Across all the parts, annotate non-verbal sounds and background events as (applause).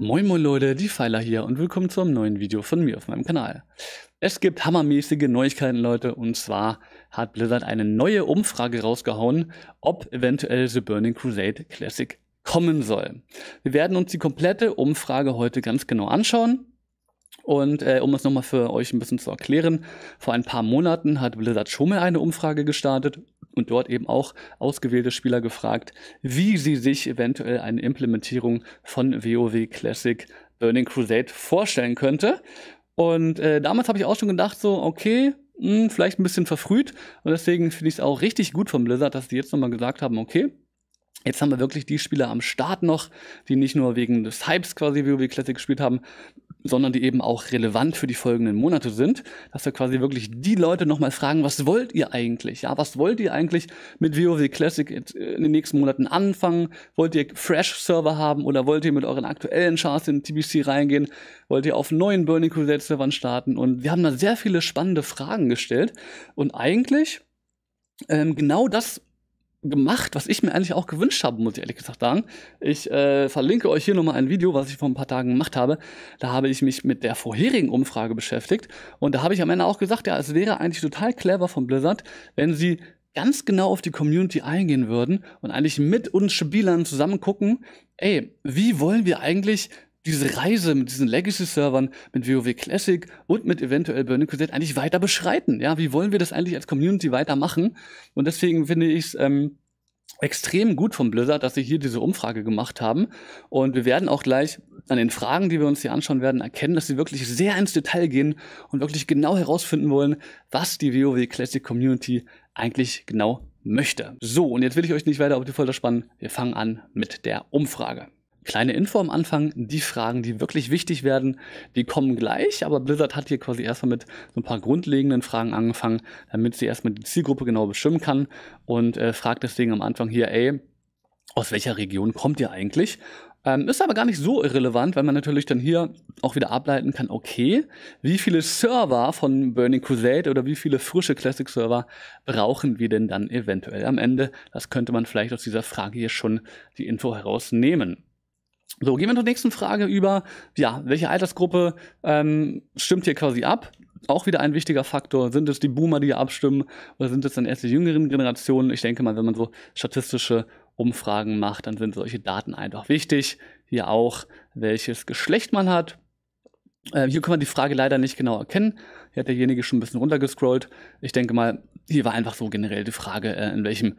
Moin moin Leute, die Pfeiler hier und willkommen zu einem neuen Video von mir auf meinem Kanal. Es gibt hammermäßige Neuigkeiten Leute und zwar hat Blizzard eine neue Umfrage rausgehauen, ob eventuell The Burning Crusade Classic kommen soll. Wir werden uns die komplette Umfrage heute ganz genau anschauen. Und äh, um es nochmal für euch ein bisschen zu erklären, vor ein paar Monaten hat Blizzard schon mal eine Umfrage gestartet und dort eben auch ausgewählte Spieler gefragt, wie sie sich eventuell eine Implementierung von WoW Classic Burning Crusade vorstellen könnte. Und äh, damals habe ich auch schon gedacht, so, okay, mh, hm, vielleicht ein bisschen verfrüht. Und deswegen finde ich es auch richtig gut von Blizzard, dass die jetzt nochmal gesagt haben, okay, Jetzt haben wir wirklich die Spieler am Start noch, die nicht nur wegen des Hypes quasi WoW Classic gespielt haben, sondern die eben auch relevant für die folgenden Monate sind, dass wir quasi wirklich die Leute nochmal fragen, was wollt ihr eigentlich? Ja, was wollt ihr eigentlich mit WoW Classic äh, in den nächsten Monaten anfangen? Wollt ihr Fresh-Server haben oder wollt ihr mit euren aktuellen Charts in TBC reingehen? Wollt ihr auf neuen Burning Crusade-Servern starten? Und wir haben da sehr viele spannende Fragen gestellt und eigentlich ähm, genau das gemacht, was ich mir eigentlich auch gewünscht habe, muss ich ehrlich gesagt sagen. Ich äh, verlinke euch hier nochmal ein Video, was ich vor ein paar Tagen gemacht habe. Da habe ich mich mit der vorherigen Umfrage beschäftigt und da habe ich am Ende auch gesagt, ja, es wäre eigentlich total clever von Blizzard, wenn sie ganz genau auf die Community eingehen würden und eigentlich mit uns Spielern zusammen gucken, ey, wie wollen wir eigentlich diese Reise mit diesen Legacy-Servern, mit WoW Classic und mit eventuell Burning Crusade eigentlich weiter beschreiten? Ja, wie wollen wir das eigentlich als Community weitermachen? Und deswegen finde ich es ähm, extrem gut von Blizzard, dass sie hier diese Umfrage gemacht haben. Und wir werden auch gleich an den Fragen, die wir uns hier anschauen werden, erkennen, dass sie wirklich sehr ins Detail gehen und wirklich genau herausfinden wollen, was die WoW Classic Community eigentlich genau möchte. So, und jetzt will ich euch nicht weiter auf die Folter spannen. Wir fangen an mit der Umfrage. Kleine Info am Anfang, die Fragen, die wirklich wichtig werden, die kommen gleich, aber Blizzard hat hier quasi erstmal mit so ein paar grundlegenden Fragen angefangen, damit sie erstmal die Zielgruppe genau bestimmen kann und äh, fragt deswegen am Anfang hier, ey, aus welcher Region kommt ihr eigentlich? Ähm, ist aber gar nicht so irrelevant, weil man natürlich dann hier auch wieder ableiten kann, okay, wie viele Server von Burning Crusade oder wie viele frische Classic-Server brauchen wir denn dann eventuell am Ende? Das könnte man vielleicht aus dieser Frage hier schon die Info herausnehmen. So, gehen wir zur nächsten Frage über, ja, welche Altersgruppe ähm, stimmt hier quasi ab? Auch wieder ein wichtiger Faktor. Sind es die Boomer, die hier abstimmen, oder sind es dann erst die jüngeren Generationen? Ich denke mal, wenn man so statistische Umfragen macht, dann sind solche Daten einfach wichtig. Hier auch, welches Geschlecht man hat. Äh, hier kann man die Frage leider nicht genau erkennen. Hier hat derjenige schon ein bisschen runtergescrollt. Ich denke mal, hier war einfach so generell die Frage, äh, in welchem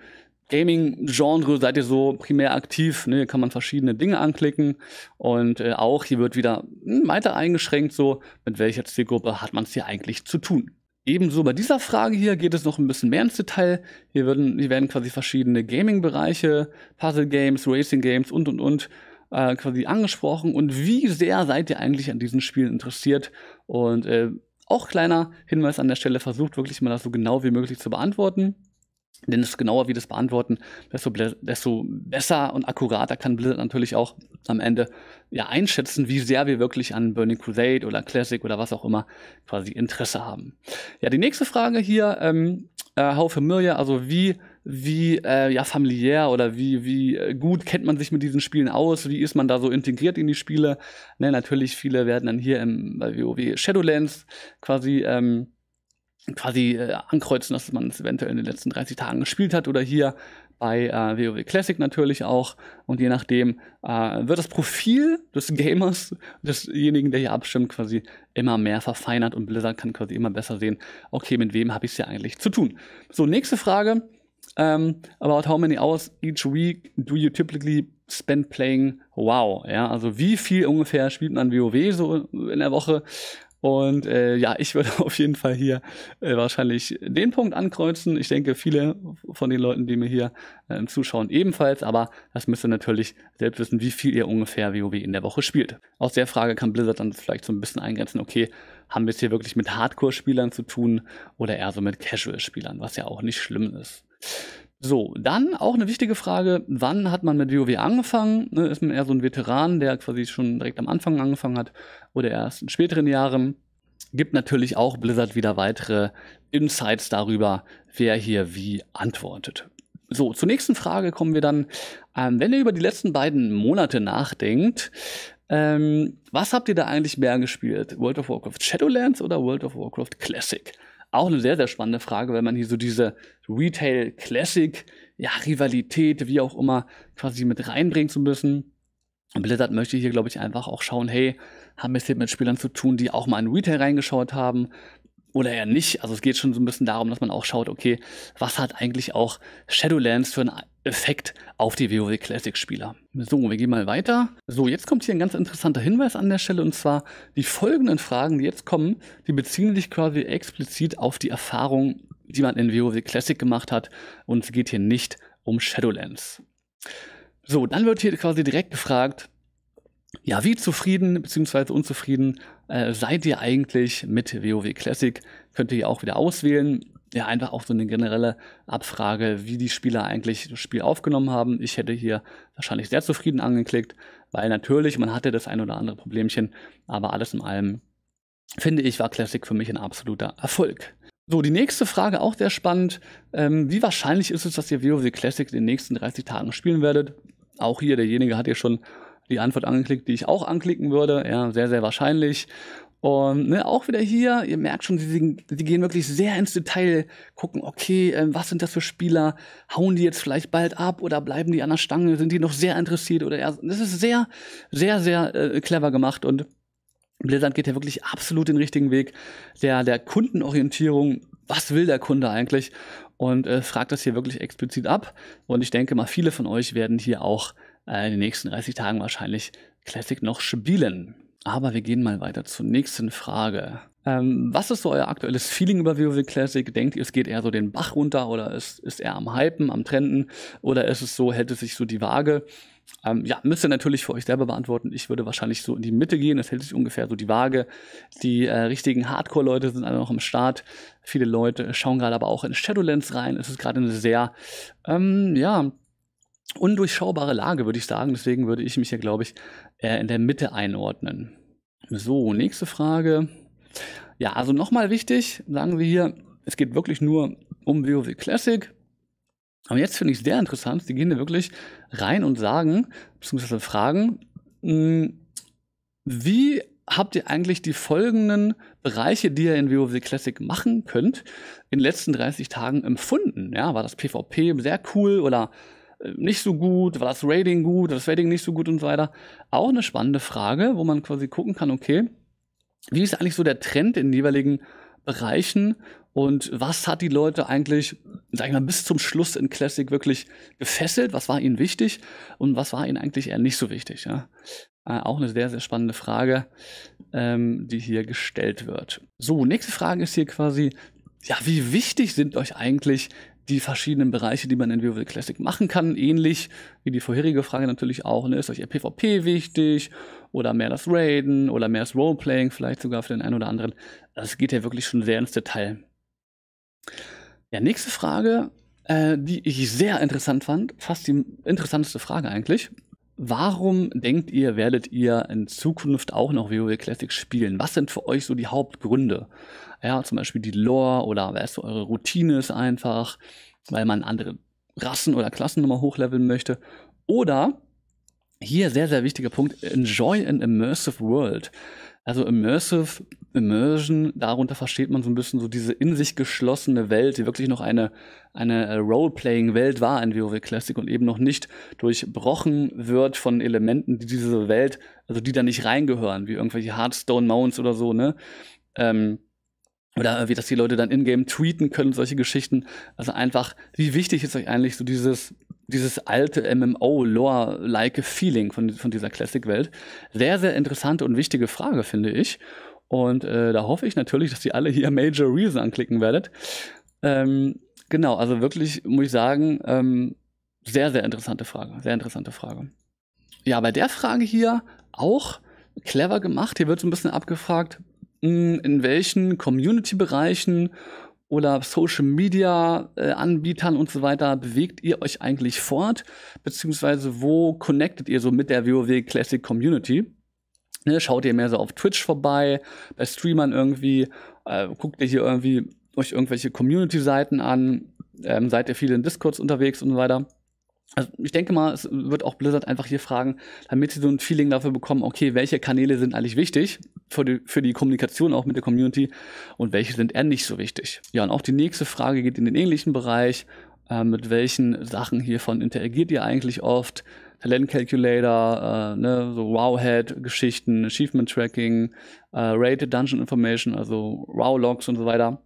Gaming-Genre seid ihr so primär aktiv. Ne? Hier kann man verschiedene Dinge anklicken. Und äh, auch hier wird wieder hm, weiter eingeschränkt, so mit welcher Zielgruppe hat man es hier eigentlich zu tun. Ebenso bei dieser Frage hier geht es noch ein bisschen mehr ins Detail. Hier werden, hier werden quasi verschiedene Gaming-Bereiche, Puzzle-Games, Racing-Games und und und äh, quasi angesprochen. Und wie sehr seid ihr eigentlich an diesen Spielen interessiert? Und äh, auch kleiner Hinweis an der Stelle, versucht wirklich mal das so genau wie möglich zu beantworten. Denn desto genauer wir das beantworten, desto, desto, besser und akkurater kann Blizzard natürlich auch am Ende ja, einschätzen, wie sehr wir wirklich an Burning Crusade oder Classic oder was auch immer quasi Interesse haben. Ja, die nächste Frage hier, ähm, äh, how familiar, also wie, wie äh, ja, familiär oder wie, wie äh, gut kennt man sich mit diesen Spielen aus, wie ist man da so integriert in die Spiele. Ne, natürlich, viele werden dann hier im, bei WoW Shadowlands quasi... Ähm, quasi äh, ankreuzen, dass man es eventuell in den letzten 30 Tagen gespielt hat oder hier bei äh, WoW Classic natürlich auch. Und je nachdem äh, wird das Profil des Gamers, desjenigen, der hier abstimmt, quasi immer mehr verfeinert und Blizzard kann quasi immer besser sehen, okay, mit wem habe ich es ja eigentlich zu tun. So, nächste Frage. Um, ähm, about how many hours each week do you typically spend playing WoW? Ja, also wie viel ungefähr spielt man WoW so in der Woche? Und äh, ja, ich würde (laughs) auf jeden Fall hier äh, wahrscheinlich den Punkt ankreuzen. Ich denke, viele von den Leuten, die mir hier äh, zuschauen, ebenfalls. Aber das müsst ihr natürlich selbst wissen, wie viel ihr ungefähr WoW in der Woche spielt. Aus der Frage kann Blizzard dann vielleicht so ein bisschen eingrenzen, okay, haben wir es hier wirklich mit Hardcore-Spielern zu tun oder eher so mit Casual-Spielern, was ja auch nicht schlimm ist. So, dann auch eine wichtige Frage, wann hat man mit WoW angefangen? Ne, ist man eher so ein Veteran, der quasi schon direkt am Anfang angefangen hat oder erst in späteren Jahren? Gibt natürlich auch Blizzard wieder weitere Insights darüber, wer hier wie antwortet. So, zur nächsten Frage kommen wir dann. Ähm, wenn ihr über die letzten beiden Monate nachdenkt, ähm, was habt ihr da eigentlich mehr gespielt? World of Warcraft Shadowlands oder World of Warcraft Classic? Auch eine sehr, sehr spannende Frage, weil man hier so diese Retail-Classic, ja, Rivalität, wie auch immer, quasi mit reinbringen zu müssen. Blizzard möchte hier, glaube ich, einfach auch schauen, hey, haben wir es hier mit Spielern zu tun, die auch mal in Retail reingeschaut haben, oder eher nicht. Also es geht schon so ein bisschen darum, dass man auch schaut, okay, was hat eigentlich auch Shadowlands für einen Effekt auf die WoW Classic Spieler. So, wir gehen mal weiter. So, jetzt kommt hier ein ganz interessanter Hinweis an der Stelle und zwar die folgenden Fragen, die jetzt kommen, die beziehen sich quasi explizit auf die Erfahrung, die man in WoW Classic gemacht hat und es geht hier nicht um Shadowlands. So, dann wird hier quasi direkt gefragt, ja, wie zufrieden bzw. unzufrieden äh, seid ihr eigentlich mit WoW Classic? Könnt ihr auch wieder auswählen. Ja, einfach auch so eine generelle Abfrage, wie die Spieler eigentlich das Spiel aufgenommen haben. Ich hätte hier wahrscheinlich sehr zufrieden angeklickt, weil natürlich, man hatte das ein oder andere Problemchen, aber alles in allem, finde ich, war Classic für mich ein absoluter Erfolg. So, die nächste Frage, auch sehr spannend. Ähm, wie wahrscheinlich ist es, dass ihr WoW Classic in den nächsten 30 Tagen spielen werdet? Auch hier, derjenige hat hier schon die Antwort angeklickt, die ich auch anklicken würde. Ja, sehr, sehr wahrscheinlich. Und ne, auch wieder hier, ihr merkt schon, sie, sie gehen wirklich sehr ins Detail, gucken, okay, äh, was sind das für Spieler? Hauen die jetzt vielleicht bald ab oder bleiben die an der Stange? Sind die noch sehr interessiert? Oder eher, das ist sehr, sehr, sehr äh, clever gemacht und Blizzard geht ja wirklich absolut den richtigen Weg der, der Kundenorientierung. Was will der Kunde eigentlich? Und äh, fragt das hier wirklich explizit ab. Und ich denke mal, viele von euch werden hier auch äh, in den nächsten 30 Tagen wahrscheinlich Classic noch spielen. Aber wir gehen mal weiter zur nächsten Frage. Ähm, was ist so euer aktuelles Feeling über WoW Classic? Denkt ihr, es geht eher so den Bach runter oder ist, ist eher am Hypen, am Trenden? Oder ist es so, hält es sich so die Waage? Ähm, ja, müsst ihr natürlich für euch selber beantworten. Ich würde wahrscheinlich so in die Mitte gehen. Es hält sich ungefähr so die Waage. Die äh, richtigen Hardcore-Leute sind alle noch am Start. Viele Leute schauen gerade aber auch in Shadowlands rein. Es ist gerade eine sehr, ähm, ja, undurchschaubare Lage, würde ich sagen. Deswegen würde ich mich hier, glaube ich, eher äh, in der Mitte einordnen. So, nächste Frage. Ja, also nochmal wichtig, sagen wir hier, es geht wirklich nur um WoW Classic. Aber jetzt finde ich es sehr interessant, die gehen da wirklich rein und sagen, beziehungsweise fragen, hm, wie habt ihr eigentlich die folgenden Bereiche, die ihr in WoW Classic machen könnt, in den letzten 30 Tagen empfunden? Ja, war das PvP sehr cool oder äh, nicht so gut, war das Rating gut, war das Rating nicht so gut und so weiter. Auch eine spannende Frage, wo man quasi gucken kann, okay, wie ist eigentlich so der Trend in den jeweiligen Bereichen und was hat die Leute eigentlich, sag ich mal, bis zum Schluss in Classic wirklich gefesselt? Was war ihnen wichtig und was war ihnen eigentlich eher nicht so wichtig? Ja? Äh, auch eine sehr, sehr spannende Frage, ähm, die hier gestellt wird. So, nächste Frage ist hier quasi, ja, wie wichtig sind euch eigentlich die verschiedenen Bereiche, die man in WoW Classic machen kann, ähnlich wie die vorherige Frage natürlich auch. Ne? Ist euch eher PvP wichtig oder mehr das Raiden oder mehr das Roleplaying vielleicht sogar für den einen oder anderen? Das geht ja wirklich schon sehr ins Detail. Ja, nächste Frage, äh, die ich sehr interessant fand, fast die interessanteste Frage eigentlich. Warum denkt ihr, werdet ihr in Zukunft auch noch WoW Classic spielen? Was sind für euch so die Hauptgründe? Ja, zum Beispiel die Lore oder weißt du, eure Routine ist einfach, weil man andere Rassen oder Klassen nochmal hochleveln möchte. Oder hier sehr, sehr wichtiger Punkt, enjoy an immersive world. Also Immersive Immersion, darunter versteht man so ein bisschen so diese in sich geschlossene Welt, die wirklich noch eine, eine äh, Role-Playing-Welt war in WoW Classic und eben noch nicht durchbrochen wird von Elementen, die diese Welt, also die da nicht reingehören, wie irgendwelche Hearthstone Mounts oder so, ne? Ähm, oder wie dass die Leute dann in-game tweeten können, solche Geschichten. Also einfach, wie wichtig ist euch eigentlich so dieses dieses alte MMO-Lore-like Feeling von, von dieser Classic-Welt. Sehr, sehr interessante und wichtige Frage, finde ich. Und äh, da hoffe ich natürlich, dass ihr alle hier Major Reason anklicken werdet. Ähm, genau, also wirklich muss ich sagen, ähm, sehr, sehr interessante Frage. Sehr interessante Frage. Ja, bei der Frage hier auch clever gemacht. Hier wird so ein bisschen abgefragt, hm, in welchen Community-Bereichen oder Social Media äh, Anbietern und so weiter bewegt ihr euch eigentlich fort? Beziehungsweise wo connectet ihr so mit der WoW Classic Community? Ne, schaut ihr mehr so auf Twitch vorbei, bei Streamern irgendwie, äh, guckt ihr hier irgendwie euch irgendwelche Community-Seiten an, ähm, seid ihr viel in Discords unterwegs und so weiter? Also ich denke mal, es wird auch Blizzard einfach hier fragen, damit sie so ein Feeling dafür bekommen, okay, welche Kanäle sind eigentlich wichtig für die, für die Kommunikation auch mit der Community und welche sind eher nicht so wichtig. Ja, und auch die nächste Frage geht in den ähnlichen Bereich. Äh, mit welchen Sachen hiervon interagiert ihr eigentlich oft? Talent Calculator, äh, ne, so Wowhead-Geschichten, Achievement Tracking, äh, Rated Dungeon Information, also Wow-Logs und so weiter.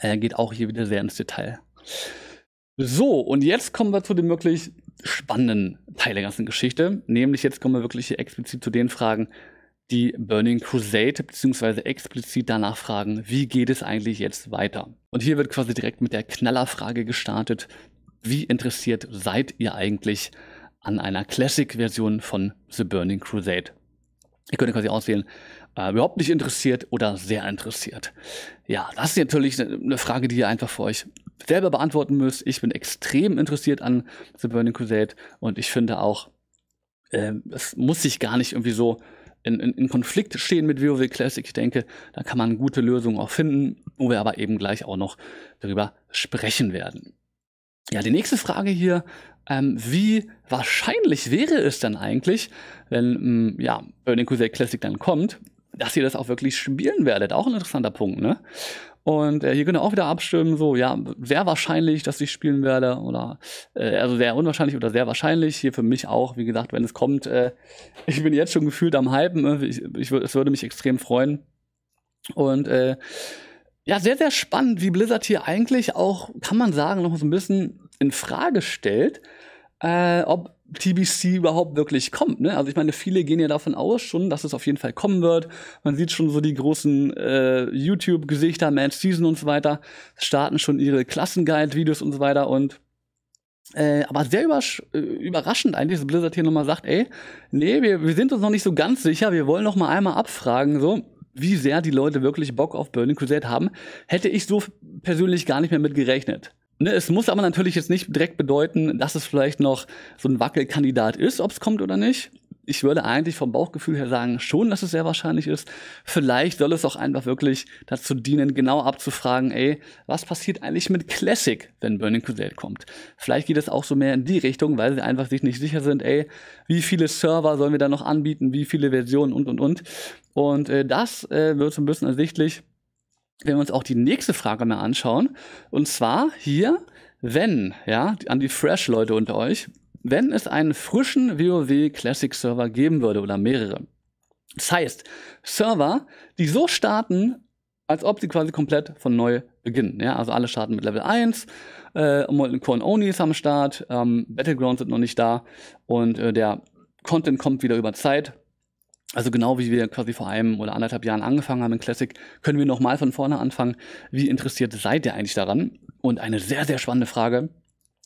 Äh, geht auch hier wieder sehr ins Detail. So, und jetzt kommen wir zu dem wirklich spannenden Teil der ganzen Geschichte. Nämlich jetzt kommen wir wirklich explizit zu den Fragen, die Burning Crusade beziehungsweise explizit danach fragen, wie geht es eigentlich jetzt weiter? Und hier wird quasi direkt mit der Knallerfrage gestartet. Wie interessiert seid ihr eigentlich an einer Classic-Version von The Burning Crusade? Ihr könnt quasi auswählen, äh, überhaupt nicht interessiert oder sehr interessiert? Ja, das ist natürlich eine Frage, die ihr einfach für euch selber beantworten müsst. Ich bin extrem interessiert an The Burning Crusade und ich finde auch, äh, es muss sich gar nicht irgendwie so in, in, in, Konflikt stehen mit WoW Classic. Ich denke, da kann man gute Lösungen auch finden, wo wir aber eben gleich auch noch darüber sprechen werden. Ja, die nächste Frage hier, ähm, wie wahrscheinlich wäre es dann eigentlich, wenn ähm, ja, Burning Crusade Classic dann kommt? dass ihr das auch wirklich spielen werdet. Auch ein interessanter Punkt, ne? Und äh, hier könnt ihr auch wieder abstimmen, so, ja, sehr wahrscheinlich, dass ich spielen werde oder, äh, also sehr unwahrscheinlich oder sehr wahrscheinlich. Hier für mich auch, wie gesagt, wenn es kommt, äh, (laughs) ich bin jetzt schon gefühlt am Hypen, ne? ich, ich, es würde mich extrem freuen. Und äh, ja, sehr, sehr spannend, wie Blizzard hier eigentlich auch, kann man sagen, noch so ein bisschen in Frage stellt, äh, ob TBC überhaupt wirklich kommt. Ne? Also ich meine, viele gehen ja davon aus schon, dass es auf jeden Fall kommen wird. Man sieht schon so die großen äh, YouTube-Gesichter, Man's Season und so weiter, starten schon ihre Klassenguide-Videos und so weiter und äh, aber sehr überrasch äh, überraschend eigentlich, dass Blizzard hier nochmal sagt, ey, nee, wir, wir sind uns noch nicht so ganz sicher, wir wollen nochmal einmal abfragen, so, wie sehr die Leute wirklich Bock auf Burning Crusade haben, hätte ich so persönlich gar nicht mehr mit gerechnet. Ne, es muss aber natürlich jetzt nicht direkt bedeuten, dass es vielleicht noch so ein Wackelkandidat ist, ob es kommt oder nicht. Ich würde eigentlich vom Bauchgefühl her sagen, schon, dass es sehr wahrscheinlich ist. Vielleicht soll es auch einfach wirklich dazu dienen, genau abzufragen, ey, was passiert eigentlich mit Classic, wenn Burning Crusade kommt? Vielleicht geht es auch so mehr in die Richtung, weil sie einfach sich nicht sicher sind, ey, wie viele Server sollen wir da noch anbieten, wie viele Versionen und, und, und. Und äh, das äh, wird so ein bisschen ersichtlich wenn wir uns auch die nächste Frage mal anschauen. Und zwar hier, wenn, ja, an die Fresh-Leute unter euch, wenn es einen frischen WoW Classic Server geben würde oder mehrere. Das heißt, Server, die so starten, als ob sie quasi komplett von neu beginnen. Ja? Also alle starten mit Level 1, äh, Corn Core ist am Start, ähm, Battlegrounds sind noch nicht da und äh, der Content kommt wieder über Zeit. Also genau wie wir quasi vor einem oder anderthalb Jahren angefangen haben in Classic, können wir nochmal von vorne anfangen. Wie interessiert seid ihr eigentlich daran? Und eine sehr, sehr spannende Frage,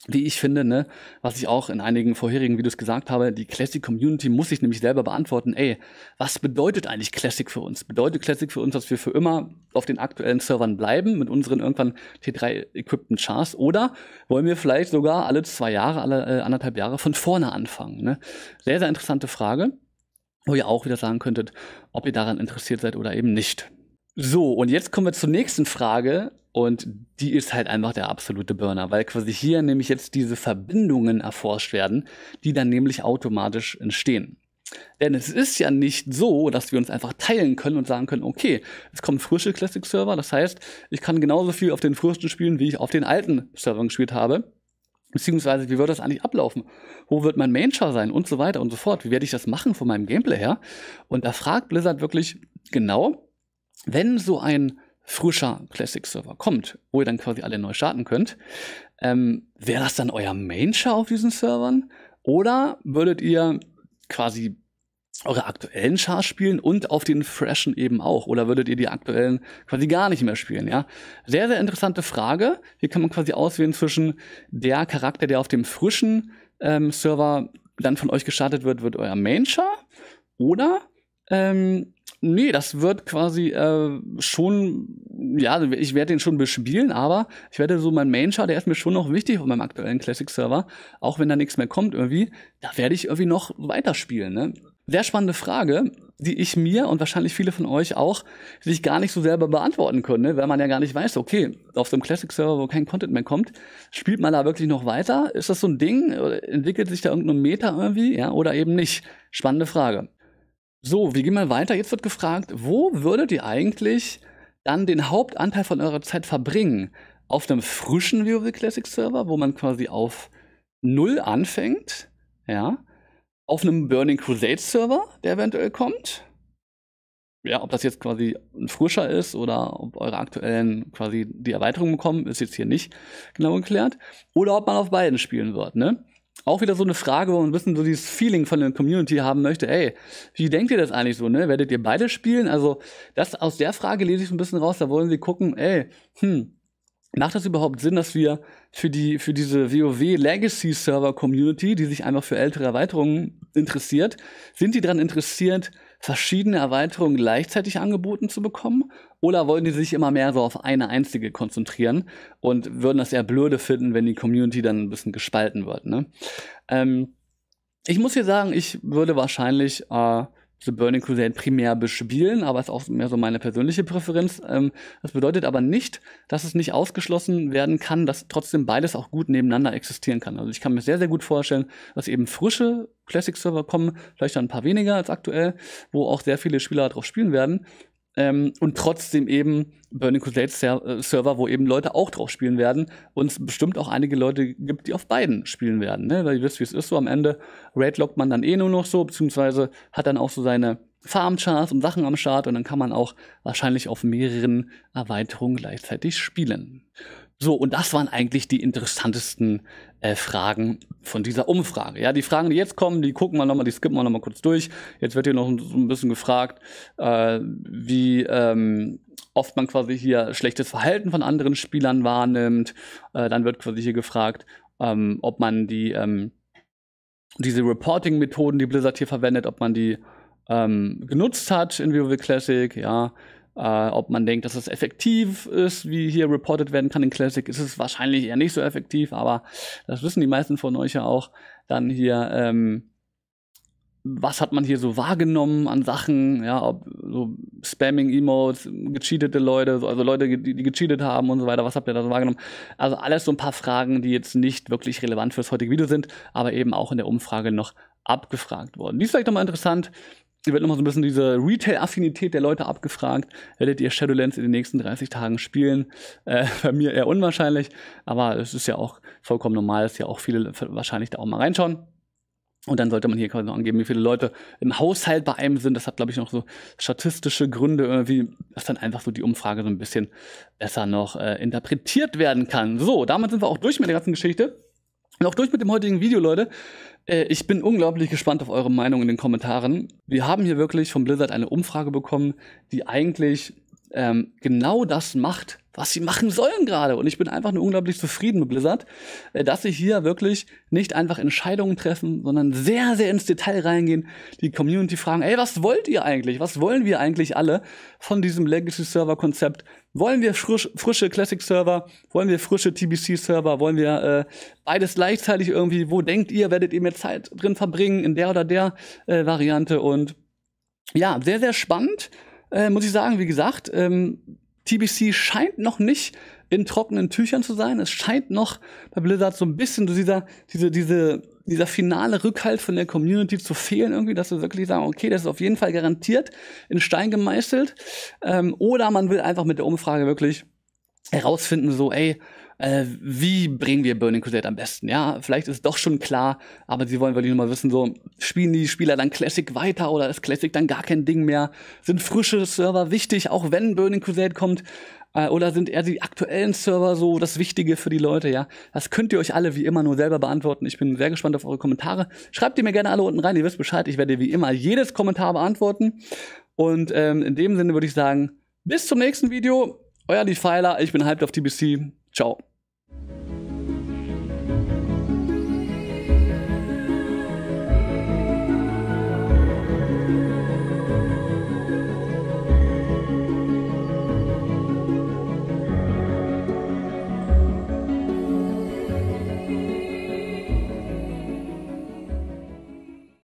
wie ich finde, ne, was ich auch in einigen vorherigen Videos gesagt habe, die Classic Community muss sich nämlich selber beantworten, ey, was bedeutet eigentlich Classic für uns? Bedeutet Classic für uns, dass wir für immer auf den aktuellen Servern bleiben, mit unseren irgendwann T3-equippten Chars, oder wollen wir vielleicht sogar alle zwei Jahre, alle äh, anderthalb Jahre von vorne anfangen? Ne? Sehr, sehr interessante Frage wo ihr auch wieder sagen könntet, ob ihr daran interessiert seid oder eben nicht. So, und jetzt kommen wir zur nächsten Frage und die ist halt einfach der absolute Burner, weil quasi hier nämlich jetzt diese Verbindungen erforscht werden, die dann nämlich automatisch entstehen. Denn es ist ja nicht so, dass wir uns einfach teilen können und sagen können, okay, es kommt frische Classic-Server, das heißt, ich kann genauso viel auf den frischen spielen, wie ich auf den alten Servern gespielt habe. Beziehungsweise, wie wird das eigentlich ablaufen? Wo wird mein Manager sein? Und so weiter und so fort. Wie werde ich das machen von meinem Gameplay her? Und da fragt Blizzard wirklich genau, wenn so ein frischer Classic-Server kommt, wo ihr dann quasi alle neu starten könnt, ähm, wäre das dann euer Manager auf diesen Servern? Oder würdet ihr quasi eure aktuellen Char spielen und auf den freshen eben auch? Oder würdet ihr die aktuellen quasi gar nicht mehr spielen, ja? Sehr, sehr interessante Frage. Hier kann man quasi auswählen zwischen der Charakter, der auf dem frischen ähm, Server dann von euch gestartet wird, wird euer Main-Char oder ähm, nee, das wird quasi äh, schon, ja, also ich werde den schon bespielen, aber ich werde so mein Main Char, der ist mir schon noch wichtig auf meinem aktuellen Classic Server, auch wenn da nichts mehr kommt irgendwie, da werde ich irgendwie noch weiterspielen, ne? sehr spannende Frage, die ich mir und wahrscheinlich viele von euch auch sich gar nicht so selber beantworten können, ne? weil man ja gar nicht weiß, okay, auf so einem Classic-Server, wo kein Content mehr kommt, spielt man da wirklich noch weiter? Ist das so ein Ding? Entwickelt sich da irgendein Meta irgendwie? Ja, oder eben nicht? Spannende Frage. So, wie gehen wir weiter. Jetzt wird gefragt, wo würdet ihr eigentlich dann den Hauptanteil von eurer Zeit verbringen? Auf einem frischen WoW Classic Server, wo man quasi auf Null anfängt, ja, auf einem Burning Crusade Server, der eventuell kommt. Ja, ob das jetzt quasi ein frischer ist oder ob eure aktuellen quasi die Erweiterung bekommen, ist jetzt hier nicht genau geklärt. Oder ob man auf beiden spielen wird, ne? Auch wieder so eine Frage, wo man ein bisschen so dieses Feeling von der Community haben möchte. Ey, wie denkt ihr das eigentlich so, ne? Werdet ihr beide spielen? Also, das aus der Frage lese ich ein bisschen raus. Da wollen sie gucken, ey, hm, Macht das überhaupt Sinn, dass wir für, die, für diese WoW Legacy Server Community, die sich einfach für ältere Erweiterungen interessiert, sind die daran interessiert, verschiedene Erweiterungen gleichzeitig angeboten zu bekommen? Oder wollen die sich immer mehr so auf eine einzige konzentrieren und würden das eher blöde finden, wenn die Community dann ein bisschen gespalten wird? Ne? Ähm, ich muss hier sagen, ich würde wahrscheinlich äh, The Burning Crusade primär bespielen, aber ist auch mehr so meine persönliche Präferenz. Ähm, das bedeutet aber nicht, dass es nicht ausgeschlossen werden kann, dass trotzdem beides auch gut nebeneinander existieren kann. Also ich kann mir sehr, sehr gut vorstellen, dass eben frische Classic-Server kommen, vielleicht dann ein paar weniger als aktuell, wo auch sehr viele Spieler drauf spielen werden. Ähm, und trotzdem eben Burning Crusade äh, Server, wo eben Leute auch drauf spielen werden und es bestimmt auch einige Leute gibt, die auf beiden spielen werden, ne? weil ihr wisst, wie es ist, so am Ende Raid lockt man dann eh nur noch so, beziehungsweise hat dann auch so seine Farmcharts und Sachen am Start und dann kann man auch wahrscheinlich auf mehreren Erweiterungen gleichzeitig spielen. So, und das waren eigentlich die interessantesten äh, Fragen von dieser Umfrage. Ja, die Fragen, die jetzt kommen, die gucken wir nochmal, die skippen wir nochmal kurz durch. Jetzt wird hier noch so ein bisschen gefragt, äh, wie ähm, oft man quasi hier schlechtes Verhalten von anderen Spielern wahrnimmt. Äh, dann wird quasi hier gefragt, ähm, ob man die, ähm, diese Reporting-Methoden, die Blizzard hier verwendet, ob man die ähm, genutzt hat in WoW Classic, ja, äh, ob man denkt, dass es effektiv ist, wie hier reported werden kann in Classic, ist es wahrscheinlich eher nicht so effektiv, aber das wissen die meisten von euch ja auch. Dann hier, ähm, was hat man hier so wahrgenommen an Sachen, ja, ob so Spamming-Emotes, gecheatete Leute, also Leute, die, die gecheatet haben und so weiter, was habt ihr da so wahrgenommen? Also alles so ein paar Fragen, die jetzt nicht wirklich relevant fürs heutige Video sind, aber eben auch in der Umfrage noch abgefragt worden. Die ist vielleicht nochmal interessant, Sie wird nochmal so ein bisschen diese Retail-Affinität der Leute abgefragt. Werdet ihr Shadowlands in den nächsten 30 Tagen spielen? Äh, (laughs) bei mir eher unwahrscheinlich, aber es ist ja auch vollkommen normal, dass ja auch viele wahrscheinlich da auch mal reinschauen. Und dann sollte man hier quasi noch angeben, wie viele Leute im Haushalt bei einem sind. Das hat, glaube ich, noch so statistische Gründe irgendwie, dass dann einfach so die Umfrage so ein bisschen besser noch äh, interpretiert werden kann. So, damit sind wir auch durch mit der ganzen Geschichte. Noch durch mit dem heutigen Video, Leute. Äh, ich bin unglaublich gespannt auf eure Meinung in den Kommentaren. Wir haben hier wirklich von Blizzard eine Umfrage bekommen, die eigentlich ähm, genau das macht, was sie machen sollen gerade. Und ich bin einfach nur unglaublich zufrieden mit Blizzard, äh, dass sie hier wirklich nicht einfach Entscheidungen treffen, sondern sehr, sehr ins Detail reingehen, die Community fragen, ey, was wollt ihr eigentlich? Was wollen wir eigentlich alle von diesem Legacy-Server-Konzept? Wollen wir frisch, frische Classic-Server? Wollen wir frische TBC-Server? Wollen wir äh, beides gleichzeitig irgendwie? Wo denkt ihr, werdet ihr mehr Zeit drin verbringen in der oder der äh, Variante? Und ja, sehr, sehr spannend, äh, muss ich sagen. Wie gesagt, ähm, TBC scheint noch nicht in trockenen Tüchern zu sein. Es scheint noch bei Blizzard so ein bisschen so dieser, diese, diese dieser finale Rückhalt von der Community zu fehlen, irgendwie, dass wir wirklich sagen, okay, das ist auf jeden Fall garantiert in Stein gemeißelt. Ähm, oder man will einfach mit der Umfrage wirklich herausfinden, so, ey, äh, wie bringen wir Burning Crusade am besten? Ja, vielleicht ist doch schon klar, aber sie wollen wirklich nur mal wissen, so, spielen die Spieler dann Classic weiter oder ist Classic dann gar kein Ding mehr? Sind frische Server wichtig, auch wenn Burning Crusade kommt? Äh, oder sind eher die aktuellen Server so das Wichtige für die Leute, ja? Das könnt ihr euch alle wie immer nur selber beantworten. Ich bin sehr gespannt auf eure Kommentare. Schreibt die mir gerne alle unten rein, ihr wisst Bescheid. Ich werde wie immer jedes Kommentar beantworten. Und ähm, in dem Sinne würde ich sagen, bis zum nächsten Video. Euer Die Pfeiler, ich bin hyped auf TBC. Ciao.